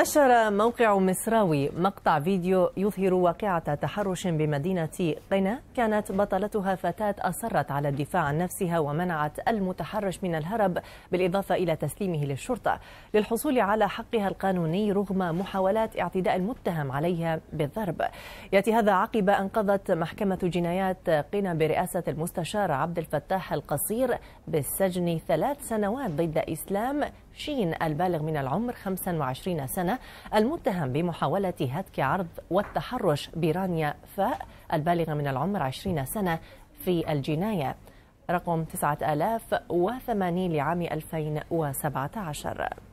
نشر موقع مصراوي مقطع فيديو يظهر واقعة تحرش بمدينة قنا كانت بطلتها فتاة أصرت على الدفاع عن نفسها ومنعت المتحرش من الهرب بالإضافة إلى تسليمه للشرطة للحصول على حقها القانوني رغم محاولات اعتداء المتهم عليها بالضرب يأتي هذا عقب أن قضت محكمة جنايات قنا برئاسة المستشار عبد الفتاح القصير بالسجن ثلاث سنوات ضد إسلام شين البالغ من العمر 25 سنة المتهم بمحاولة هتك عرض والتحرش برانيا فاء البالغة من العمر 20 سنة في الجناية رقم 9080 لعام 2017